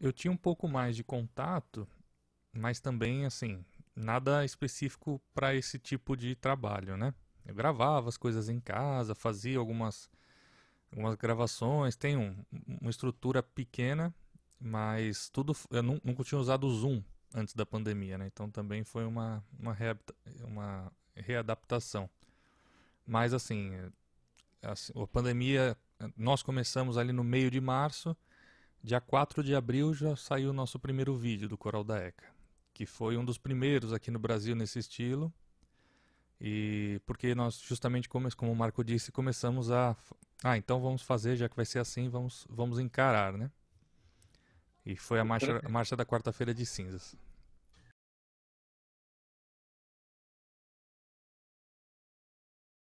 Eu tinha um pouco mais de contato, mas também, assim, nada específico para esse tipo de trabalho, né? Eu gravava as coisas em casa, fazia algumas, algumas gravações, tem um, uma estrutura pequena, mas tudo. Eu nunca tinha usado o Zoom antes da pandemia, né? Então também foi uma, uma, uma readaptação. Mas assim, eh, assim, a pandemia, nós começamos ali no meio de março Dia 4 de abril já saiu o nosso primeiro vídeo do Coral da ECA, que foi um dos primeiros aqui no Brasil nesse estilo. E porque nós justamente como, como o Marco disse, começamos a ah, então vamos fazer, já que vai ser assim, vamos vamos encarar, né? E foi a marcha, a marcha da quarta-feira de cinzas.